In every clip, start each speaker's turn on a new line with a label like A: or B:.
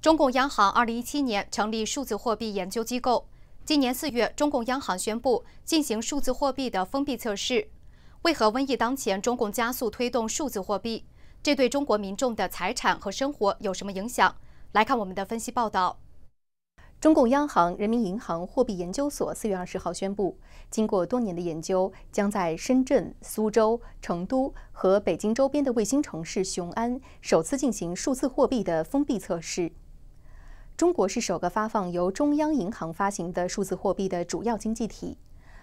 A: 中共央行二零一七年成立数字货币研究机构。今年四月，中共央行宣布进行数字货币的封闭测试。为何瘟疫当前，中共加速推动数字货币？这对中国民众的财产和生活有什么影响？来看我们的分析报道。中共央行人民银行货币研究所四月二十号宣布，经过多年的研究，将在深圳、苏州、成都和北京周边的卫星城市雄安首次进行数字货币的封闭测试。中国是首个发放由中央银行发行的数字货币的主要经济体。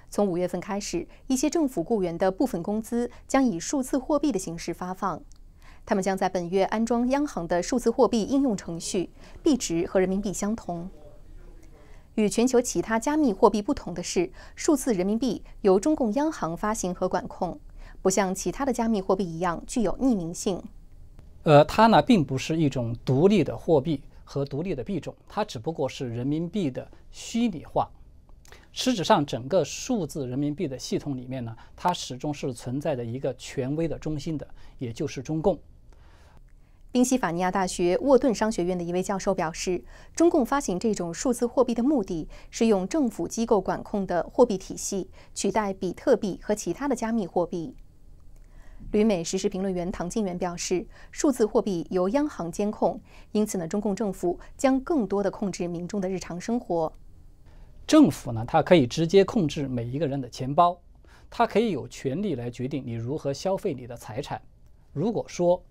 A: 从五月份开始，一些政府雇员的部分工资将以数字货币的形式发放。他们将在本月安装央行的数字货币应用程序，币值和人民币相同。与全球其他加密货币不同的是，数字人民币由中共央行发行和管控，不像其他的加密货币一样具有匿名性。
B: 呃，它呢并不是一种独立的货币。和独立的币种，它只不过是人民币的虚拟化。实质上，整个数字人民币的系统里面呢，它始终是存在着一个权威的中心的，也就是中共。
A: 宾夕法尼亚大学沃顿商学院的一位教授表示，中共发行这种数字货币的目的是用政府机构管控的货币体系取代比特币和其他的加密货币。旅美时事评论员唐静元表示，数字货币由央行监控，因此呢，中共政府将更多的控制民众的日常生活。政
B: 府呢，他可以直接控制每一个人的钱包，他可以有权利来决定你如何消费你的财产。如果说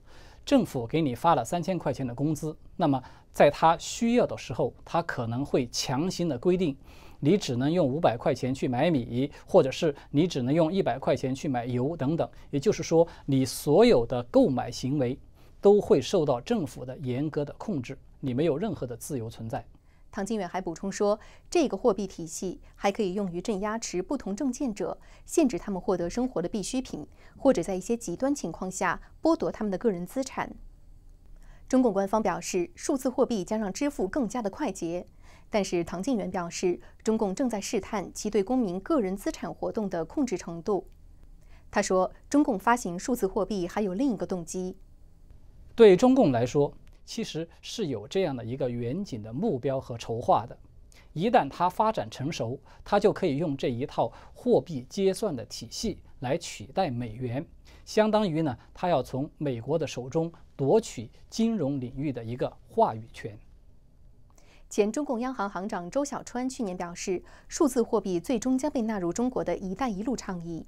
B: 政府给你发了三千块钱的工资，那么在他需要的时候，他可能会强行的规定。你只能用五百块钱去买米，或者是你只能用一百块钱去买油等等。也就是说，你所有的购买行为都会受到政府的严格的控制，你没有任何的自由存在。
A: 唐金远还补充说，这个货币体系还可以用于镇压持不同政见者，限制他们获得生活的必需品，或者在一些极端情况下剥夺他们的个人资产。中共官方表示，数字货币将让支付更加的快捷。但是唐晋元表示，中共正在试探其对公民个人资产活动的控制程度。他说，中共发行数字货币还有另一个动机。
B: 对中共来说，其实是有这样的一个远景的目标和筹划的。一旦它发展成熟，它就可以用这一套货币结算的体系来取代美元，相当于呢，它要从美国的手中夺取金融领域的一个话语权。
A: 前中共央行行长周小川去年表示，数字货币最终将被纳入中国的一带一路倡议。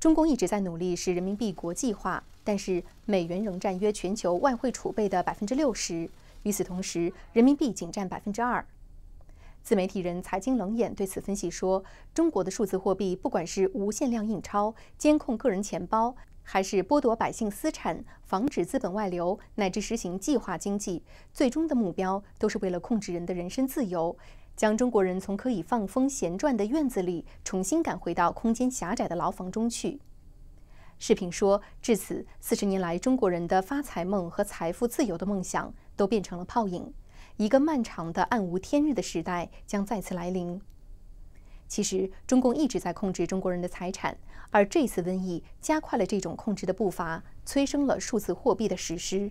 A: 中共一直在努力使人民币国际化，但是美元仍占约全球外汇储备的百分之六十，与此同时，人民币仅占百分之二。自媒体人财经冷眼对此分析说：“中国的数字货币，不管是无限量印钞，监控个人钱包。”还是剥夺百姓私产，防止资本外流，乃至实行计划经济，最终的目标都是为了控制人的人身自由，将中国人从可以放风闲转的院子里重新赶回到空间狭窄的牢房中去。视频说，至此四十年来，中国人的发财梦和财富自由的梦想都变成了泡影，一个漫长的暗无天日的时代将再次来临。其实，中共一直在控制中国人的财产，而这次瘟疫加快了这种控制的步伐，催生了数字货币的实施。